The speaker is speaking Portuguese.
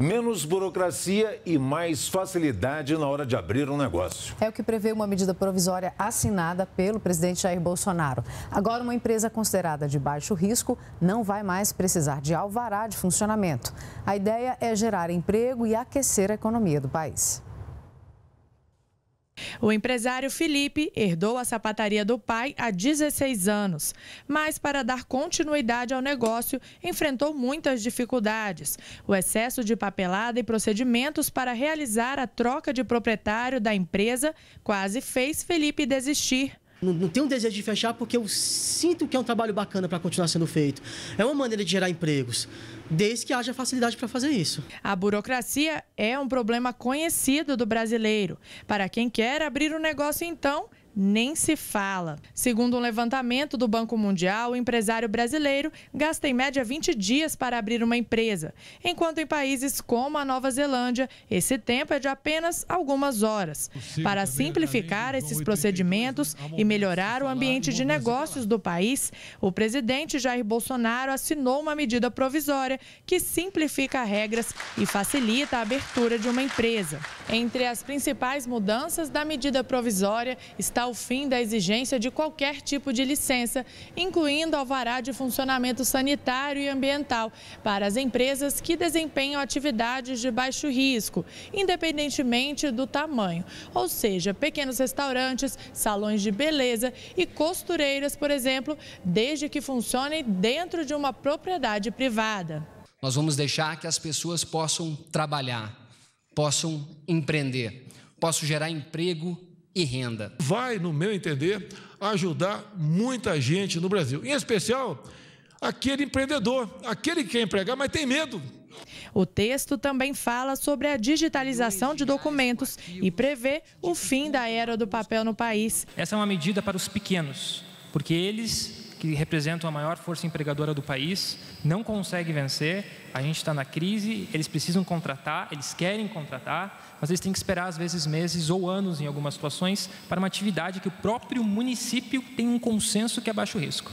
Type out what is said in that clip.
Menos burocracia e mais facilidade na hora de abrir um negócio. É o que prevê uma medida provisória assinada pelo presidente Jair Bolsonaro. Agora, uma empresa considerada de baixo risco não vai mais precisar de alvará de funcionamento. A ideia é gerar emprego e aquecer a economia do país. O empresário Felipe herdou a sapataria do pai há 16 anos, mas para dar continuidade ao negócio, enfrentou muitas dificuldades. O excesso de papelada e procedimentos para realizar a troca de proprietário da empresa quase fez Felipe desistir. Não, não tenho um desejo de fechar porque eu sinto que é um trabalho bacana para continuar sendo feito. É uma maneira de gerar empregos, desde que haja facilidade para fazer isso. A burocracia é um problema conhecido do brasileiro. Para quem quer abrir um negócio, então, nem se fala. Segundo um levantamento do Banco Mundial, o empresário brasileiro gasta em média 20 dias para abrir uma empresa, enquanto em países como a Nova Zelândia, esse tempo é de apenas algumas horas. Para é simplificar esses procedimentos e melhorar o ambiente de negócios do país, o presidente Jair Bolsonaro assinou uma medida provisória que simplifica regras e facilita a abertura de uma empresa. Entre as principais mudanças da medida provisória está o fim da exigência de qualquer tipo de licença, incluindo alvará de funcionamento sanitário e ambiental, para as empresas que desempenham atividades de baixo risco, independentemente do tamanho. Ou seja, pequenos restaurantes, salões de beleza e costureiras, por exemplo, desde que funcionem dentro de uma propriedade privada. Nós vamos deixar que as pessoas possam trabalhar, possam empreender, possam gerar emprego e renda. Vai, no meu entender, ajudar muita gente no Brasil, em especial aquele empreendedor, aquele que quer empregar, mas tem medo. O texto também fala sobre a digitalização de documentos e prevê o fim da era do papel no país. Essa é uma medida para os pequenos, porque eles que representam a maior força empregadora do país, não consegue vencer, a gente está na crise, eles precisam contratar, eles querem contratar, mas eles têm que esperar às vezes meses ou anos em algumas situações para uma atividade que o próprio município tem um consenso que é baixo risco.